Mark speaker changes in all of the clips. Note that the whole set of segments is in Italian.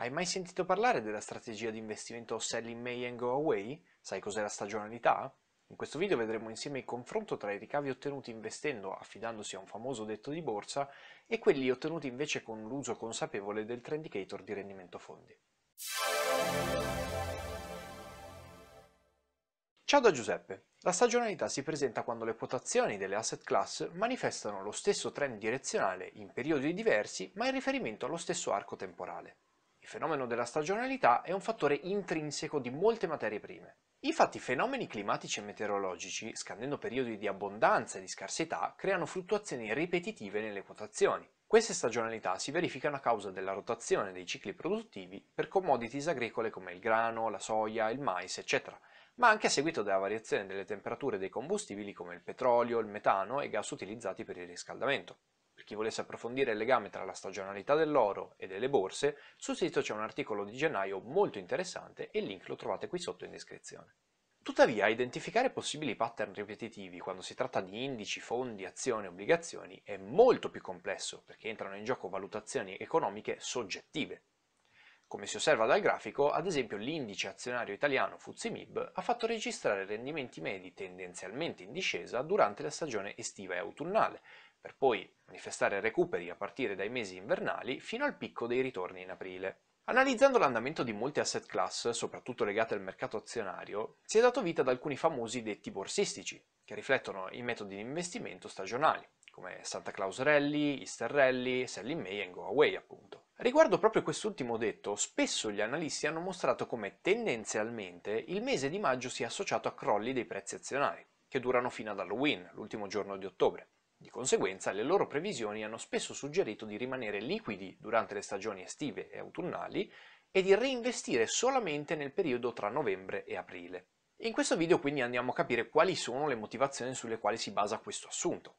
Speaker 1: Hai mai sentito parlare della strategia di investimento Selling May and Go Away? Sai cos'è la stagionalità? In questo video vedremo insieme il confronto tra i ricavi ottenuti investendo affidandosi a un famoso detto di borsa e quelli ottenuti invece con l'uso consapevole del trend indicator di rendimento fondi. Ciao da Giuseppe. La stagionalità si presenta quando le quotazioni delle asset class manifestano lo stesso trend direzionale in periodi diversi ma in riferimento allo stesso arco temporale. Il fenomeno della stagionalità è un fattore intrinseco di molte materie prime. Infatti fenomeni climatici e meteorologici, scandendo periodi di abbondanza e di scarsità, creano fluttuazioni ripetitive nelle quotazioni. Queste stagionalità si verificano a causa della rotazione dei cicli produttivi per commodities agricole come il grano, la soia, il mais, eccetera, ma anche a seguito della variazione delle temperature dei combustibili come il petrolio, il metano e gas utilizzati per il riscaldamento. Per chi volesse approfondire il legame tra la stagionalità dell'oro e delle borse, sul sito c'è un articolo di gennaio molto interessante e il link lo trovate qui sotto in descrizione. Tuttavia, identificare possibili pattern ripetitivi quando si tratta di indici, fondi, azioni, e obbligazioni è molto più complesso perché entrano in gioco valutazioni economiche soggettive. Come si osserva dal grafico, ad esempio l'indice azionario italiano Fuzimib ha fatto registrare rendimenti medi tendenzialmente in discesa durante la stagione estiva e autunnale, per poi manifestare recuperi a partire dai mesi invernali fino al picco dei ritorni in aprile. Analizzando l'andamento di molte asset class, soprattutto legate al mercato azionario, si è dato vita ad alcuni famosi detti borsistici, che riflettono i metodi di investimento stagionali, come Santa Claus Rally, Easter Rally, Sell in May e Go Away appunto. Riguardo proprio quest'ultimo detto, spesso gli analisti hanno mostrato come tendenzialmente il mese di maggio sia associato a crolli dei prezzi azionari, che durano fino ad Halloween, l'ultimo giorno di ottobre. Di conseguenza, le loro previsioni hanno spesso suggerito di rimanere liquidi durante le stagioni estive e autunnali e di reinvestire solamente nel periodo tra novembre e aprile. In questo video quindi andiamo a capire quali sono le motivazioni sulle quali si basa questo assunto.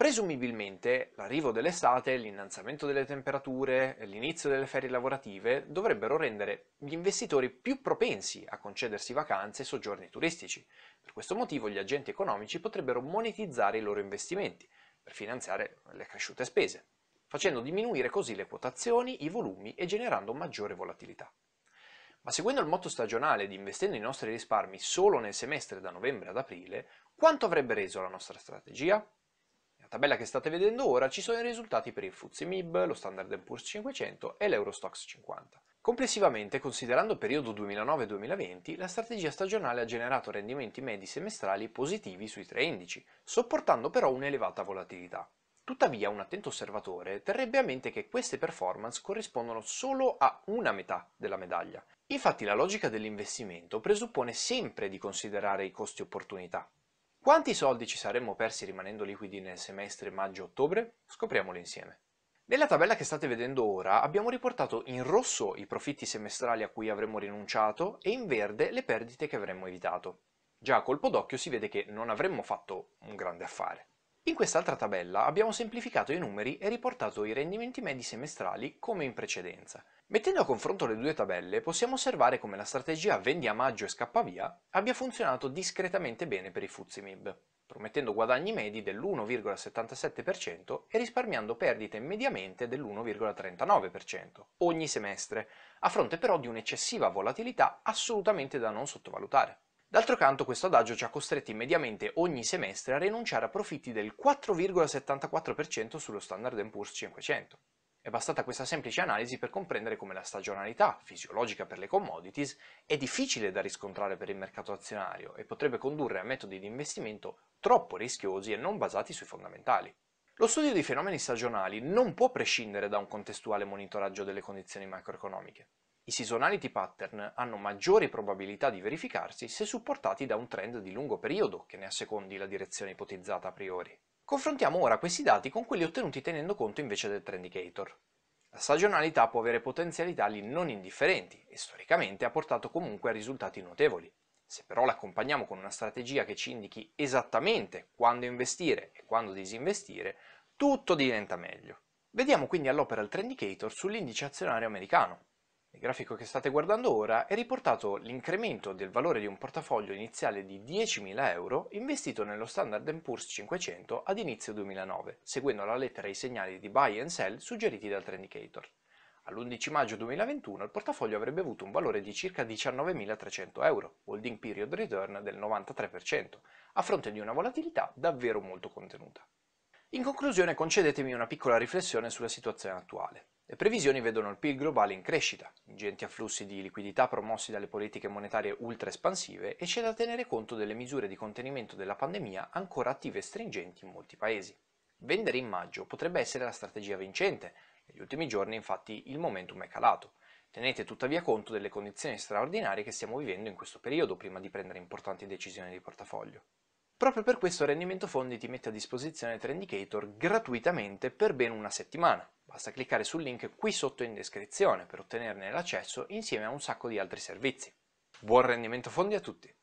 Speaker 1: Presumibilmente l'arrivo dell'estate, l'innalzamento delle temperature, l'inizio delle ferie lavorative dovrebbero rendere gli investitori più propensi a concedersi vacanze e soggiorni turistici. Per questo motivo gli agenti economici potrebbero monetizzare i loro investimenti per finanziare le cresciute spese, facendo diminuire così le quotazioni, i volumi e generando maggiore volatilità. Ma seguendo il motto stagionale di investendo i nostri risparmi solo nel semestre da novembre ad aprile, quanto avrebbe reso la nostra strategia? La tabella che state vedendo ora ci sono i risultati per il FTSE MIB, lo Standard Poor's 500 e l'Eurostox 50. Complessivamente, considerando il periodo 2009-2020, la strategia stagionale ha generato rendimenti medi semestrali positivi sui tre indici, sopportando però un'elevata volatilità. Tuttavia, un attento osservatore terrebbe a mente che queste performance corrispondono solo a una metà della medaglia. Infatti la logica dell'investimento presuppone sempre di considerare i costi opportunità, quanti soldi ci saremmo persi rimanendo liquidi nel semestre maggio-ottobre? Scopriamolo insieme. Nella tabella che state vedendo ora abbiamo riportato in rosso i profitti semestrali a cui avremmo rinunciato e in verde le perdite che avremmo evitato. Già a colpo d'occhio si vede che non avremmo fatto un grande affare. In quest'altra tabella abbiamo semplificato i numeri e riportato i rendimenti medi semestrali come in precedenza. Mettendo a confronto le due tabelle possiamo osservare come la strategia vendi a maggio e scappa via abbia funzionato discretamente bene per i Fuzimib, promettendo guadagni medi dell'1,77% e risparmiando perdite mediamente dell'1,39% ogni semestre, a fronte però di un'eccessiva volatilità assolutamente da non sottovalutare. D'altro canto questo adagio ci ha costretti mediamente ogni semestre a rinunciare a profitti del 4,74% sullo Standard Poor's 500. È bastata questa semplice analisi per comprendere come la stagionalità, fisiologica per le commodities, è difficile da riscontrare per il mercato azionario e potrebbe condurre a metodi di investimento troppo rischiosi e non basati sui fondamentali. Lo studio di fenomeni stagionali non può prescindere da un contestuale monitoraggio delle condizioni macroeconomiche. I seasonality pattern hanno maggiori probabilità di verificarsi se supportati da un trend di lungo periodo che ne assecondi la direzione ipotizzata a priori. Confrontiamo ora questi dati con quelli ottenuti tenendo conto invece del trend indicator. La stagionalità può avere potenziali tali non indifferenti e storicamente ha portato comunque a risultati notevoli. Se però l'accompagniamo con una strategia che ci indichi esattamente quando investire e quando disinvestire, tutto diventa meglio. Vediamo quindi all'opera il trendicator sull'indice azionario americano. Nel grafico che state guardando ora è riportato l'incremento del valore di un portafoglio iniziale di 10.000 euro investito nello Standard Poor's 500 ad inizio 2009, seguendo alla lettera i segnali di buy and sell suggeriti dal Trendicator. All'11 maggio 2021 il portafoglio avrebbe avuto un valore di circa 19.300 euro, holding period return del 93%, a fronte di una volatilità davvero molto contenuta. In conclusione concedetemi una piccola riflessione sulla situazione attuale. Le previsioni vedono il PIL globale in crescita, ingenti afflussi di liquidità promossi dalle politiche monetarie ultra espansive e c'è da tenere conto delle misure di contenimento della pandemia ancora attive e stringenti in molti paesi. Vendere in maggio potrebbe essere la strategia vincente, negli ultimi giorni infatti il momentum è calato. Tenete tuttavia conto delle condizioni straordinarie che stiamo vivendo in questo periodo prima di prendere importanti decisioni di portafoglio. Proprio per questo Rendimento Fondi ti mette a disposizione Trendicator gratuitamente per ben una settimana. Basta cliccare sul link qui sotto in descrizione per ottenerne l'accesso insieme a un sacco di altri servizi. Buon rendimento fondi a tutti!